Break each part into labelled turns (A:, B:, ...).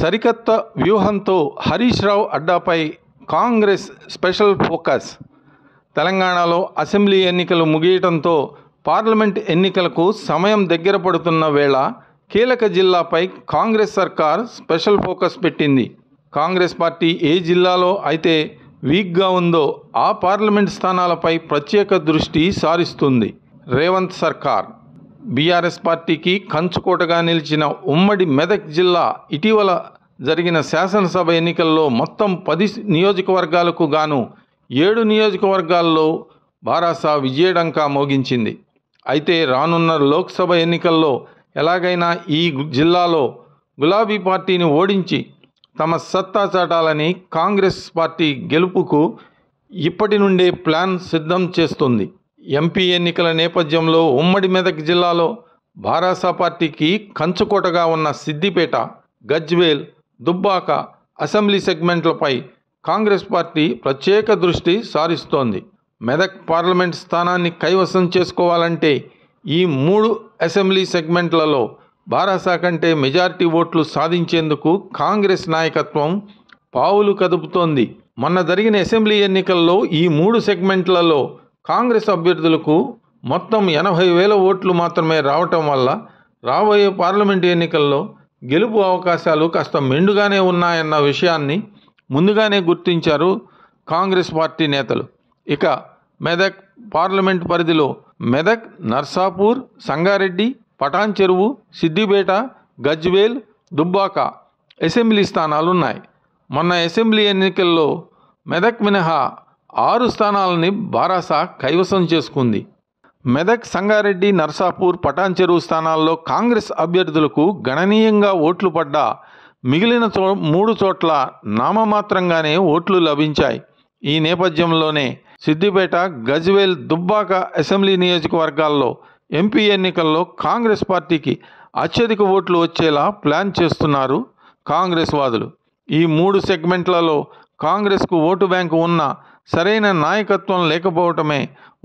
A: సరికొత్త వ్యూహంతో హరీష్ రావు అడ్డాపై కాంగ్రెస్ స్పెషల్ ఫోకస్ తెలంగాణలో అసెంబ్లీ ఎన్నికలు ముగియటంతో పార్లమెంట్ ఎన్నికలకు సమయం దగ్గర పడుతున్న వేళ కీలక జిల్లాపై కాంగ్రెస్ సర్కార్ స్పెషల్ ఫోకస్ పెట్టింది కాంగ్రెస్ పార్టీ ఏ జిల్లాలో అయితే వీక్గా ఉందో ఆ పార్లమెంట్ స్థానాలపై ప్రత్యేక దృష్టి సారిస్తుంది రేవంత్ సర్కార్ బీఆర్ఎస్ పార్టీకి కంచుకోటగా నిలిచిన ఉమ్మడి మెదక్ జిల్లా ఇటీవల జరిగిన శాసనసభ ఎన్నికల్లో మొత్తం పది నియోజకవర్గాలకు గాను ఏడు నియోజకవర్గాల్లో బారాసా విజయడంకా మోగించింది అయితే రానున్న లోక్సభ ఎన్నికల్లో ఎలాగైనా ఈ జిల్లాలో గులాబీ పార్టీని ఓడించి తమ సత్తా చాటాలని కాంగ్రెస్ పార్టీ గెలుపుకు ఇప్పటి నుండే ప్లాన్ సిద్ధం చేస్తుంది ఎంపీ ఎన్నికల నేపథ్యంలో ఉమ్మడి మెదక్ జిల్లాలో భారాసా పార్టీకి కంచుకోటగా ఉన్న సిద్దిపేట గజ్వేల్ దుబ్బాక అసెంబ్లీ సెగ్మెంట్లపై కాంగ్రెస్ పార్టీ ప్రత్యేక దృష్టి సారిస్తోంది మెదక్ పార్లమెంట్ స్థానాన్ని కైవసం చేసుకోవాలంటే ఈ మూడు అసెంబ్లీ సెగ్మెంట్లలో బారాసా కంటే మెజార్టీ ఓట్లు సాధించేందుకు కాంగ్రెస్ నాయకత్వం పావులు కదుపుతోంది మొన్న జరిగిన అసెంబ్లీ ఎన్నికల్లో ఈ మూడు సెగ్మెంట్లలో కాంగ్రెస్ అభ్యర్థులకు మొత్తం ఎనభై వేల ఓట్లు మాత్రమే రావటం వల్ల రాబోయే పార్లమెంటు ఎన్నికల్లో గెలుపు అవకాశాలు కాస్త మెండుగానే ఉన్నాయన్న విషయాన్ని ముందుగానే గుర్తించారు కాంగ్రెస్ పార్టీ నేతలు ఇక మెదక్ పార్లమెంట్ పరిధిలో మెదక్ నర్సాపూర్ సంగారెడ్డి పటాన్ చెరువు సిద్దిపేట గజ్వేల్ దుబ్బాక అసెంబ్లీ స్థానాలున్నాయి మొన్న అసెంబ్లీ ఎన్నికల్లో మెదక్ మినహా ఆరు స్థానాలని బారాసా కైవసం చేసుకుంది మెదక్ సంగారెడ్డి నర్సాపూర్ చెరువు స్థానాల్లో కాంగ్రెస్ అభ్యర్థులకు గణనీయంగా ఓట్లు పడ్డా మిగిలిన చో మూడు చోట్ల నామమాత్రంగానే ఓట్లు లభించాయి ఈ నేపథ్యంలోనే సిద్దిపేట గజ్వేల్ దుబ్బాక అసెంబ్లీ నియోజకవర్గాల్లో ఎంపీ ఎన్నికల్లో కాంగ్రెస్ పార్టీకి అత్యధిక ఓట్లు వచ్చేలా ప్లాన్ చేస్తున్నారు కాంగ్రెస్ వాదులు ఈ మూడు సెగ్మెంట్లలో కాంగ్రెస్కు ఓటు బ్యాంకు ఉన్న సరైన నాయకత్వం లేకపోవటమే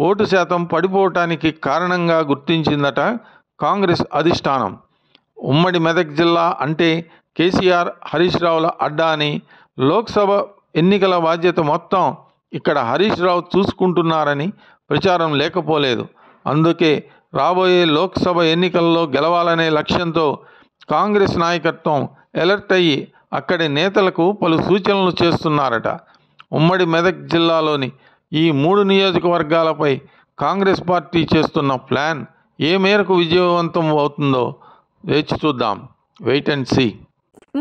A: ఓటు శాతం పడిపోవటానికి కారణంగా గుర్తించిందట కాంగ్రెస్ అధిష్టానం ఉమ్మడి మెదక్ జిల్లా అంటే కేసీఆర్ హరీష్ రావుల అడ్డా అని లోక్సభ ఎన్నికల బాధ్యత మొత్తం ఇక్కడ హరీష్ రావు చూసుకుంటున్నారని ప్రచారం లేకపోలేదు అందుకే రాబోయే లోక్సభ ఎన్నికల్లో గెలవాలనే లక్ష్యంతో కాంగ్రెస్ నాయకత్వం ఎలర్ట్ అయ్యి అక్కడి నేతలకు పలు సూచనలు చేస్తున్నారట ఉమ్మడి మెదక్ జిల్లాలోని ఈ మూడు నియోజకవర్గాలపై కాంగ్రెస్ పార్టీ చేస్తున్న ప్లాన్ ఏ మేరకు విజయవంతం అవుతుందో వేచి చూద్దాం వెయిట్ అండ్ సి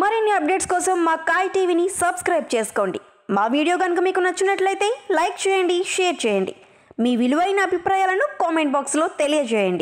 A: మరిన్ని అప్డేట్స్ కోసం మా కాయ్ టీవీని సబ్స్క్రైబ్ చేసుకోండి మా వీడియో కనుక మీకు నచ్చినట్లయితే లైక్ చేయండి షేర్ చేయండి మీ విలువైన అభిప్రాయాలను కామెంట్ బాక్స్లో తెలియజేయండి